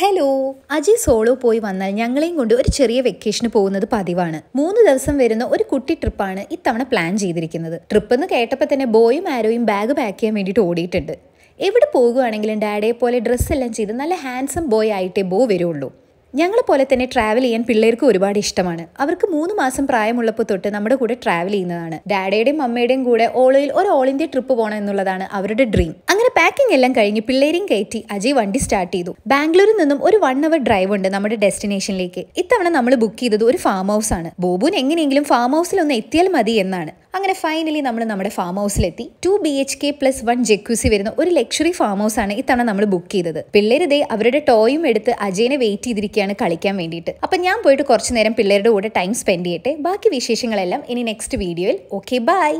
hello Aji solo പോയി വന്നാൽ ഞങ്ങളെയും കൊണ്ട് ഒരു ചെറിയ വെക്കേഷന് പോകുന്നത് പതിവാണ് മൂന്ന് ദിവസം വരുന്ന ഒരു കുട്ടി ട്രിപ്പാണ് ഇത്തവണ പ്ലാൻ ചെയ്തിരിക്കുന്നത് ട്രിപ്പ് എന്ന് കേട്ടപ്പോൾ തന്നെ ബോയും ആരോയും ബാഗ് പാക്ക് ചെയ്യാൻ വേണ്ടിയിട്ട് ഓടിയിട്ടുണ്ട് എവിടെ പോകുകയാണെങ്കിലും ഡാഡിയെ പോലെ ഡ്രസ്സെല്ലാം ചെയ്ത് നല്ല ഹാൻസം ബോയ് ആയിട്ടേ ബോ വരുള്ളൂ ഞങ്ങളെ പോലെ തന്നെ ട്രാവൽ ചെയ്യാൻ പിള്ളേർക്ക് ഒരുപാട് ഇഷ്ടമാണ് അവർക്ക് മൂന്ന് മാസം പ്രായമുള്ളപ്പോൾ തൊട്ട് നമ്മുടെ കൂടെ ട്രാവൽ ചെയ്യുന്നതാണ് ഡാഡിയുടെയും അമ്മയുടെയും കൂടെ ഓളയിൽ ഒരു ഓൾ ഇന്ത്യ ട്രിപ്പ് പോകണം എന്നുള്ളതാണ് അവരുടെ ഡ്രീം അങ്ങനെ പാക്കിംഗ് എല്ലാം കഴിഞ്ഞ് പിള്ളേരെയും കയറ്റി അജയ് വണ്ടി സ്റ്റാർട്ട് ചെയ്തു ബാംഗ്ലൂരിൽ നിന്നും ഒരു വൺ അവർ ഡ്രൈവ് ഉണ്ട് നമ്മുടെ ഡെസ്റ്റിനേഷനിലേക്ക് ഇത്തവണ നമ്മൾ ബുക്ക് ചെയ്തത് ഒരു ഫാം ഹൗസ് ആണ് ബോബുൻ എങ്ങനെയെങ്കിലും ഫാം ഹൗസിൽ ഒന്ന് എത്തിയാൽ മതി എന്നാണ് അങ്ങനെ ഫൈനലി നമ്മൾ നമ്മുടെ ഫാം ഹൗസിലെത്തി two B H K plus one jacuzzi വരുന്ന ഒരു ലക്ഷറി ഫാം ഹൗസ് ആണ് ഇത്തവണ നമ്മൾ ബുക്ക് ചെയ്തത് പിള്ളേരിതേ അവരുടെ ടോയും എടുത്ത് അജയനെ വെയിറ്റ് ചെയ്തിരിക്കുക ഇരിക്കുകയാണ് കളിക്കാൻ വേണ്ടിയിട്ട് അപ്പൊ ഞാൻ പോയിട്ട് കുറച്ച് നേരം പിള്ളേരുടെ കൂടെ ടൈം സ്പെൻഡ് ചെയ്യട്ടെ ബാക്കി വിശേഷങ്ങളെല്ലാം ഇനി നെക്സ്റ്റ് വീഡിയോയിൽ ഓക്കെ ബൈ